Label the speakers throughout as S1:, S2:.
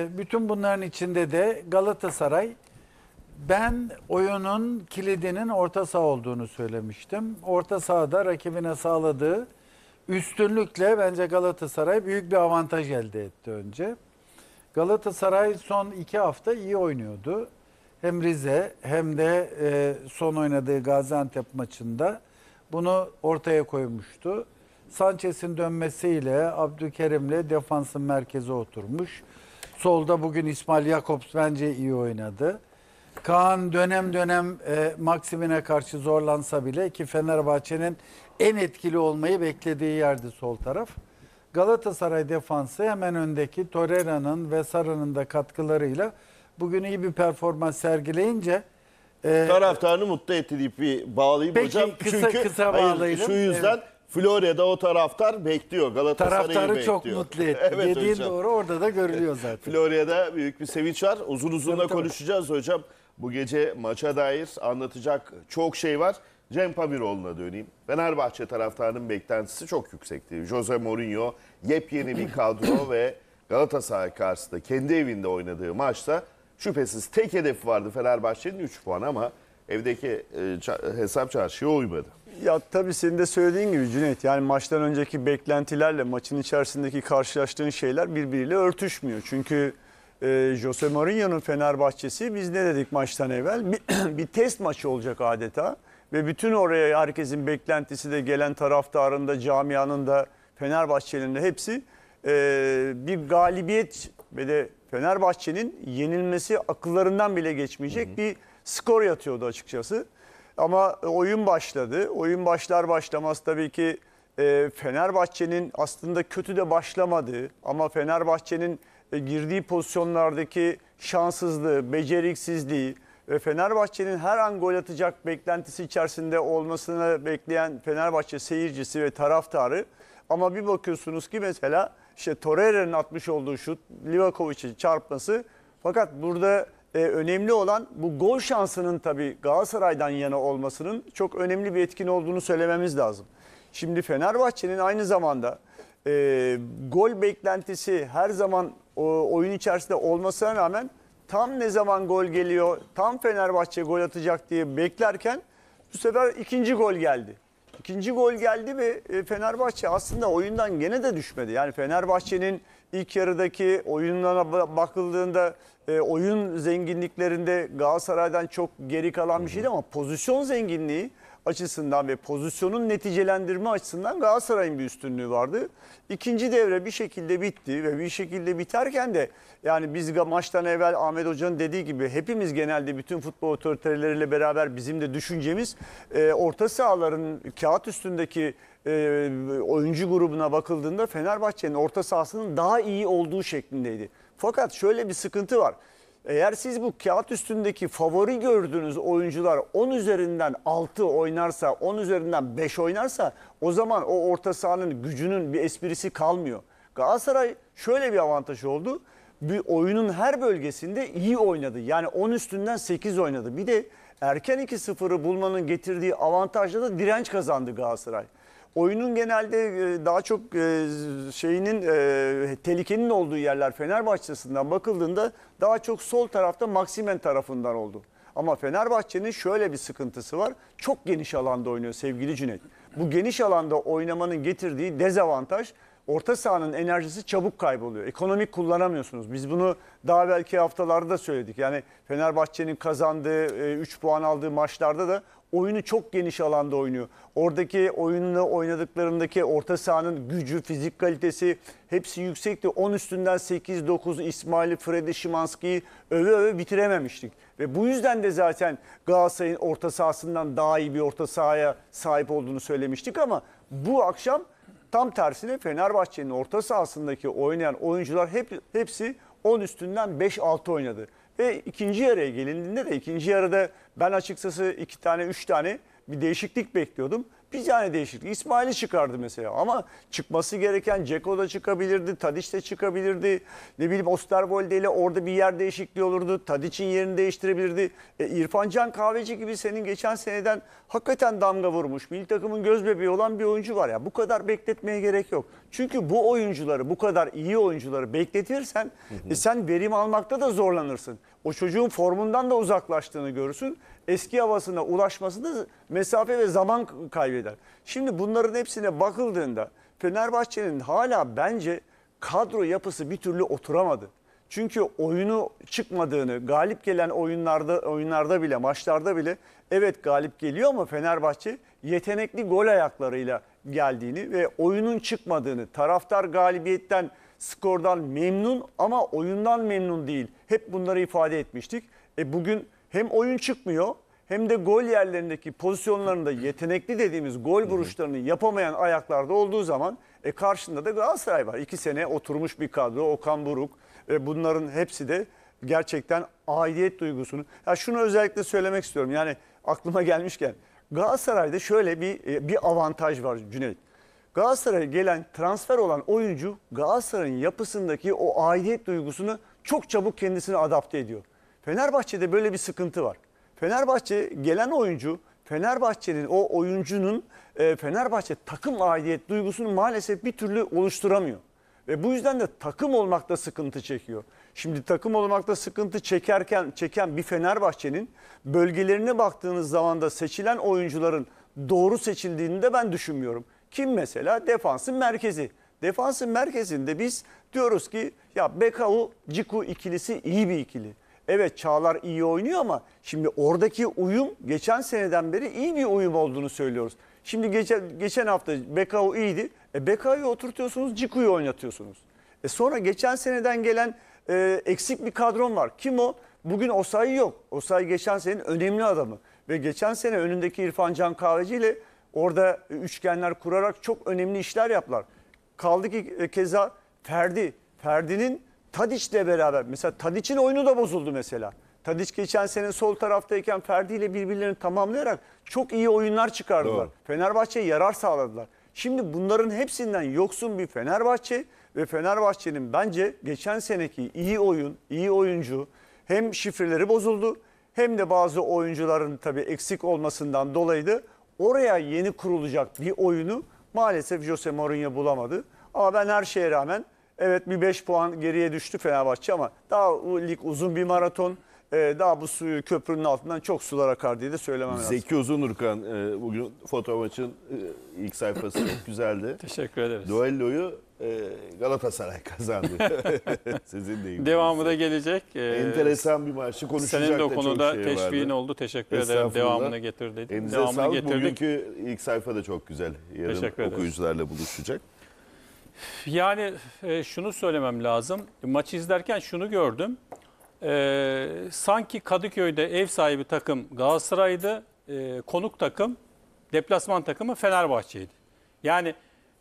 S1: Bütün bunların içinde de Galatasaray ben oyunun kilidinin orta saha olduğunu söylemiştim. Orta sahada rakibine sağladığı üstünlükle bence Galatasaray büyük bir avantaj elde etti önce. Galatasaray son iki hafta iyi oynuyordu. Hem Rize hem de e, son oynadığı Gaziantep maçında bunu ortaya koymuştu. Sanchez'in dönmesiyle Abdülkerim'le defansın merkeze oturmuş. Solda bugün İsmail Jakobs bence iyi oynadı. Kaan dönem dönem e, Maksim'ine karşı zorlansa bile ki Fenerbahçe'nin en etkili olmayı beklediği yerdi sol taraf. Galatasaray defansı hemen öndeki Torreira'nın ve Sara'nın da katkılarıyla bugün iyi bir performans sergileyince
S2: e, taraftarını mutlu etti deyip bir bağlayayım peki, hocam. Kısa, Çünkü kısa hayır, şu yüzden evet. Florya'da o taraftar bekliyor. Galatasaray'ı Taraftarı bekliyor. çok mutlu etti. Evet Dediğin hocam. doğru orada da görülüyor zaten. Florya'da büyük bir sevinç var. Uzun uzun da Tabii, tabii. konuşacağız hocam. Bu gece maça dair anlatacak çok şey var. Cem Pamiroğlu'na döneyim. Fenerbahçe taraftarının beklentisi çok yüksekti. Jose Mourinho yepyeni bir kadro ve Galatasaray karşısında kendi evinde oynadığı maçta şüphesiz tek hedef vardı Fenerbahçe'nin 3 puan ama evdeki e, ça- hesap çarşıya uymadı.
S3: Ya tabii senin de söylediğin gibi Cüneyt yani maçtan önceki beklentilerle maçın içerisindeki karşılaştığın şeyler birbiriyle örtüşmüyor. Çünkü e, Jose Mourinho'nun Fenerbahçesi biz ne dedik maçtan evvel bir, bir test maçı olacak adeta ve bütün oraya herkesin beklentisi de gelen taraftarın da camianın da Fenerbahçe'nin de hepsi e, bir galibiyet ve de Fenerbahçe'nin yenilmesi akıllarından bile geçmeyecek hı hı. bir skor yatıyordu açıkçası. Ama oyun başladı. Oyun başlar başlamaz tabii ki e, Fenerbahçe'nin aslında kötü de başlamadığı ama Fenerbahçe'nin e, girdiği pozisyonlardaki şanssızlığı, beceriksizliği ve Fenerbahçe'nin her an gol atacak beklentisi içerisinde olmasını bekleyen Fenerbahçe seyircisi ve taraftarı ama bir bakıyorsunuz ki mesela işte Torreira'nın atmış olduğu şut Livakovic'in çarpması fakat burada e, önemli olan bu gol şansının tabii Galatasaray'dan yana olmasının çok önemli bir etkin olduğunu söylememiz lazım. Şimdi Fenerbahçe'nin aynı zamanda e, gol beklentisi her zaman o, oyun içerisinde olmasına rağmen tam ne zaman gol geliyor, tam Fenerbahçe gol atacak diye beklerken bu sefer ikinci gol geldi. İkinci gol geldi ve e, Fenerbahçe aslında oyundan gene de düşmedi. Yani Fenerbahçe'nin İlk yarıdaki oyunlara bakıldığında e, oyun zenginliklerinde Galatasaray'dan çok geri kalan bir şeydi ama pozisyon zenginliği açısından ve pozisyonun neticelendirme açısından Galatasaray'ın bir üstünlüğü vardı. İkinci devre bir şekilde bitti ve bir şekilde biterken de yani biz maçtan evvel Ahmet Hoca'nın dediği gibi hepimiz genelde bütün futbol otoriteleriyle beraber bizim de düşüncemiz e, orta sahaların kağıt üstündeki e, oyuncu grubuna bakıldığında Fenerbahçe'nin orta sahasının daha iyi olduğu şeklindeydi. Fakat şöyle bir sıkıntı var. Eğer siz bu kağıt üstündeki favori gördüğünüz oyuncular 10 üzerinden 6 oynarsa, 10 üzerinden 5 oynarsa o zaman o orta sahanın gücünün bir esprisi kalmıyor. Galatasaray şöyle bir avantaj oldu. Bir oyunun her bölgesinde iyi oynadı. Yani 10 üstünden 8 oynadı. Bir de erken 2-0'ı bulmanın getirdiği avantajla da direnç kazandı Galatasaray oyunun genelde e, daha çok e, şeyinin e, tehlikenin olduğu yerler Fenerbahçe'sinden bakıldığında daha çok sol tarafta Maksimen tarafından oldu. Ama Fenerbahçe'nin şöyle bir sıkıntısı var. Çok geniş alanda oynuyor sevgili Cüneyt. Bu geniş alanda oynamanın getirdiği dezavantaj orta sahanın enerjisi çabuk kayboluyor. Ekonomik kullanamıyorsunuz. Biz bunu daha belki haftalarda söyledik. Yani Fenerbahçe'nin kazandığı, 3 puan aldığı maçlarda da oyunu çok geniş alanda oynuyor. Oradaki oyununu oynadıklarındaki orta sahanın gücü, fizik kalitesi hepsi yüksekti. 10 üstünden 8-9 İsmail'i, Fred'i, Şimanski'yi öve öve bitirememiştik. Ve bu yüzden de zaten Galatasaray'ın orta sahasından daha iyi bir orta sahaya sahip olduğunu söylemiştik ama bu akşam tam tersine Fenerbahçe'nin orta sahasındaki oynayan oyuncular hep, hepsi 10 üstünden 5-6 oynadı. Ve ikinci yarıya gelindiğinde de ikinci yarıda ben açıkçası iki tane üç tane bir değişiklik bekliyordum. Bir tane değişiklik. İsmail'i çıkardı mesela ama çıkması gereken Ceko da çıkabilirdi, Tadiç de çıkabilirdi. Ne bileyim Osterwolde ile orada bir yer değişikliği olurdu. Tadiç'in yerini değiştirebilirdi. E, İrfan Can Kahveci gibi senin geçen seneden hakikaten damga vurmuş. Milli takımın göz bebeği olan bir oyuncu var ya. Bu kadar bekletmeye gerek yok. Çünkü bu oyuncuları, bu kadar iyi oyuncuları bekletirsen hı hı. E, sen verim almakta da zorlanırsın o çocuğun formundan da uzaklaştığını görürsün. Eski havasına ulaşmasında mesafe ve zaman kaybeder. Şimdi bunların hepsine bakıldığında Fenerbahçe'nin hala bence kadro yapısı bir türlü oturamadı. Çünkü oyunu çıkmadığını, galip gelen oyunlarda oyunlarda bile, maçlarda bile evet galip geliyor ama Fenerbahçe yetenekli gol ayaklarıyla geldiğini ve oyunun çıkmadığını, taraftar galibiyetten, skordan memnun ama oyundan memnun değil. Hep bunları ifade etmiştik. E bugün hem oyun çıkmıyor hem de gol yerlerindeki pozisyonlarında yetenekli dediğimiz gol vuruşlarını yapamayan ayaklarda olduğu zaman e karşında da Galatasaray var. İki sene oturmuş bir kadro Okan Buruk ve bunların hepsi de gerçekten aidiyet duygusunu. Ya şunu özellikle söylemek istiyorum yani aklıma gelmişken Galatasaray'da şöyle bir e, bir avantaj var Cüneyt. Galatasaray'a gelen transfer olan oyuncu Galatasaray'ın yapısındaki o aidiyet duygusunu çok çabuk kendisine adapte ediyor. Fenerbahçe'de böyle bir sıkıntı var. Fenerbahçe gelen oyuncu Fenerbahçe'nin o oyuncunun e, Fenerbahçe takım aidiyet duygusunu maalesef bir türlü oluşturamıyor. Ve bu yüzden de takım olmakta sıkıntı çekiyor. Şimdi takım olmakta sıkıntı çekerken çeken bir Fenerbahçe'nin bölgelerine baktığınız zaman da seçilen oyuncuların doğru seçildiğini de ben düşünmüyorum. Kim mesela? Defansın merkezi. Defansın merkezinde biz diyoruz ki ya Bekao, Ciku ikilisi iyi bir ikili. Evet Çağlar iyi oynuyor ama şimdi oradaki uyum geçen seneden beri iyi bir uyum olduğunu söylüyoruz. Şimdi geçen, geçen hafta Bekao iyiydi. E Bekao'yu oturtuyorsunuz, Ciku'yu oynatıyorsunuz. E sonra geçen seneden gelen e, eksik bir kadron var. Kim o? Bugün Osayi yok. Osayi geçen senenin önemli adamı. Ve geçen sene önündeki İrfan Can Kahveci ile orada üçgenler kurarak çok önemli işler yaptılar. Kaldı ki e, keza Ferdi. Ferdi'nin ile beraber mesela Tadiç'in oyunu da bozuldu mesela. Tadiç geçen sene sol taraftayken Ferdi ile birbirlerini tamamlayarak çok iyi oyunlar çıkardılar. Doğru. Fenerbahçe'ye yarar sağladılar. Şimdi bunların hepsinden yoksun bir Fenerbahçe ve Fenerbahçe'nin bence geçen seneki iyi oyun, iyi oyuncu hem şifreleri bozuldu hem de bazı oyuncuların tabii eksik olmasından dolayı da oraya yeni kurulacak bir oyunu maalesef Jose Mourinho bulamadı. Ama ben her şeye rağmen Evet bir 5 puan geriye düştü Fenerbahçe ama daha bu lig uzun bir maraton. Ee, daha bu suyu köprünün altından çok sular akar diye de söylemem lazım.
S2: Zeki Uzunurkan e, bugün fotoğrafın e, ilk sayfası çok güzeldi. Teşekkür ederiz. Duelloyu e, Galatasaray kazandı. Sizin de Devamı da gelecek. Ee, Enteresan bir maçtı. Konuşacak Senin de o konuda şey teşviğin vardı. oldu. Teşekkür ederim. Devamını getir dedim. Elinize Devamını sağlık. Getirdik. Bugünkü ilk sayfa da çok güzel. Yarın okuyucularla buluşacak.
S1: Yani e, şunu söylemem lazım. Maçı izlerken şunu gördüm. E, sanki Kadıköy'de ev sahibi takım Galatasaray'dı. E, konuk takım, deplasman takımı Fenerbahçe'ydi. Yani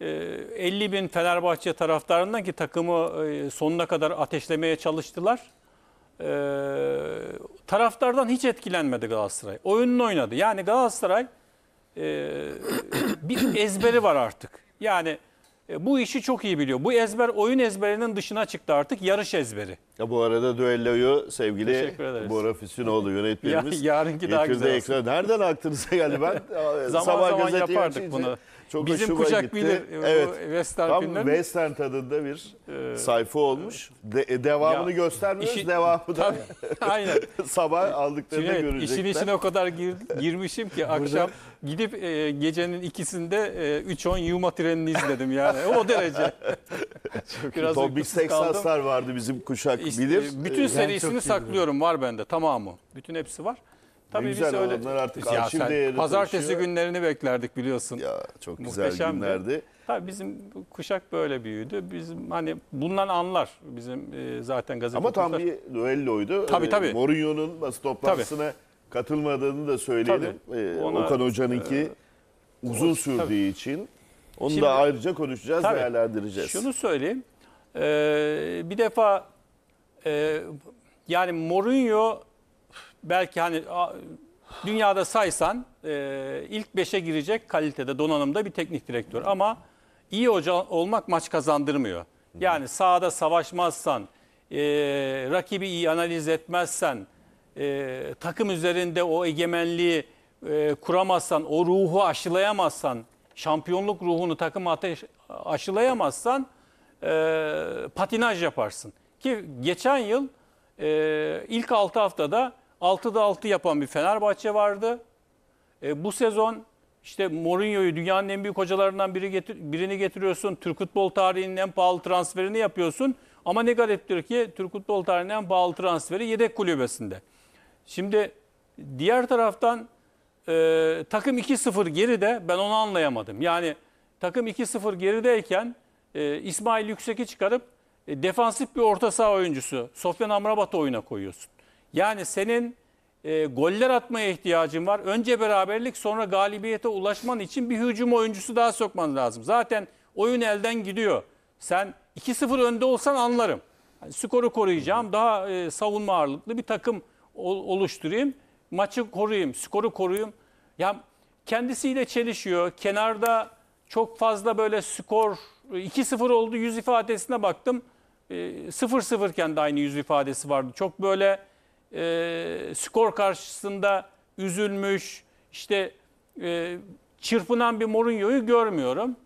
S1: e, 50 bin Fenerbahçe taraftarından ki takımı e, sonuna kadar ateşlemeye çalıştılar. E, taraftardan hiç etkilenmedi Galatasaray. Oyununu oynadı. Yani Galatasaray e, bir ezberi var artık. Yani e, bu işi çok iyi biliyor. Bu ezber oyun ezberinin dışına çıktı artık yarış ezberi.
S2: Ya bu arada düelloyu sevgili Bora Füsunoğlu yönetmenimiz. Ya, yarınki daha güzel. Ekran. Nereden aklınıza geldi? Ben e, zaman sabah zaman yapardık bunu. Çok Bizim kuşak gitti. bilir evet, western tam filmler. western tadında bir ee, sayfa olmuş. De, e, devamını ya, göstermiyoruz. Işi,
S1: devamı da
S2: aynen. sabah aldıklarını Şimdi, evet, görecekler. İşin içine
S1: o kadar gir, girmişim ki akşam gidip e, gecenin ikisinde e, 3.10 Yuma trenini izledim yani. O derece. Çok Biraz Tom Big Texas'lar vardı
S2: bizim kuşak işte, bilir. E, bütün e, serisini saklıyorum
S1: var bende tamamı. Bütün hepsi var. Tabii güzel biz öyle onlar artık ya sen, değeri pazartesi taşıyor. günlerini beklerdik biliyorsun. Ya çok güzel Muhteşemdi. günlerdi. Tabii bizim kuşak böyle büyüdü. Bizim hani bundan anlar bizim e, zaten gazete. Ama tam kuşlar. bir
S2: duelloydu. Tabii tabii. E, Mourinho'nun basın toplantısına tabii. katılmadığını da söyleyelim. E, Ona, Okan Hoca'nınki e, uzun sürdüğü tabii. için onu Şimdi, da ayrıca konuşacağız, tabii, değerlendireceğiz. Şunu
S1: söyleyeyim. Ee, bir defa e, yani Mourinho belki hani dünyada saysan e, ilk beşe girecek kalitede donanımda bir teknik direktör ama iyi hoca olmak maç kazandırmıyor. Yani sahada savaşmazsan, e, rakibi iyi analiz etmezsen, e, takım üzerinde o egemenliği e, kuramazsan, o ruhu aşılayamazsan, şampiyonluk ruhunu takım ateş aşılayamazsan e, patinaj yaparsın. Ki geçen yıl e, ilk 6 haftada 6'da 6 yapan bir Fenerbahçe vardı. E, bu sezon işte Mourinho'yu dünyanın en büyük hocalarından biri getir, birini getiriyorsun. Türk futbol tarihinin en pahalı transferini yapıyorsun. Ama ne gariptir ki Türk futbol tarihinin en pahalı transferi yedek kulübesinde. Şimdi diğer taraftan e, takım 2-0 geride ben onu anlayamadım. Yani takım 2-0 gerideyken e, İsmail Yüksek'i çıkarıp e, defansif bir orta saha oyuncusu Sofyan Amrabat'ı oyuna koyuyorsun. Yani senin e, goller atmaya ihtiyacın var. Önce beraberlik sonra galibiyete ulaşman için bir hücum oyuncusu daha sokman lazım. Zaten oyun elden gidiyor. Sen 2-0 önde olsan anlarım. Yani skoru koruyacağım, daha e, savunma ağırlıklı bir takım oluşturayım. Maçı koruyayım, skoru koruyayım. Ya kendisiyle çelişiyor. Kenarda çok fazla böyle skor 2-0 e, oldu yüz ifadesine baktım. Ee, sıfır sıfırken de aynı yüz ifadesi vardı. Çok böyle e, skor karşısında üzülmüş, işte e, çırpınan bir Mourinho'yu görmüyorum.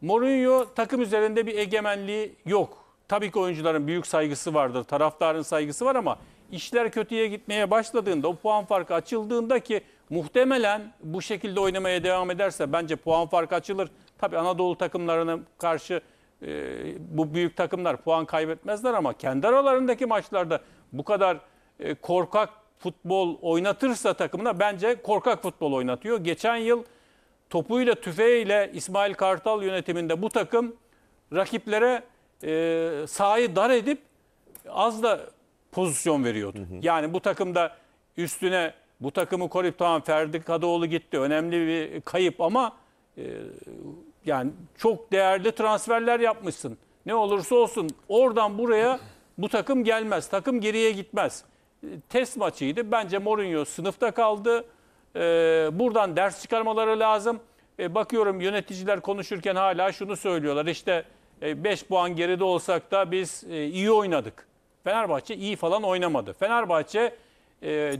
S1: Mourinho takım üzerinde bir egemenliği yok. Tabii ki oyuncuların büyük saygısı vardır, taraftarın saygısı var ama işler kötüye gitmeye başladığında, o puan farkı açıldığında ki muhtemelen bu şekilde oynamaya devam ederse bence puan farkı açılır. Tabii Anadolu takımlarına karşı e, bu büyük takımlar puan kaybetmezler ama kendi aralarındaki maçlarda bu kadar e, korkak futbol oynatırsa takımına bence korkak futbol oynatıyor. Geçen yıl topuyla tüfeğiyle İsmail Kartal yönetiminde bu takım rakiplere e, sahayı dar edip az da pozisyon veriyordu. Hı hı. Yani bu takımda üstüne bu takımı koruyup tamam Ferdi Kadıoğlu gitti. Önemli bir kayıp ama e, yani çok değerli transferler yapmışsın. Ne olursa olsun oradan buraya bu takım gelmez. Takım geriye gitmez. E, test maçıydı. Bence Mourinho sınıfta kaldı. E, buradan ders çıkarmaları lazım. E, bakıyorum yöneticiler konuşurken hala şunu söylüyorlar. İşte 5 e, puan geride olsak da biz iyi oynadık. Fenerbahçe iyi falan oynamadı. Fenerbahçe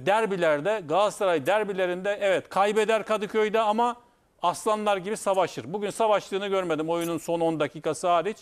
S1: derbilerde, Galatasaray derbilerinde evet kaybeder Kadıköy'de ama aslanlar gibi savaşır. Bugün savaştığını görmedim oyunun son 10 dakikası hariç.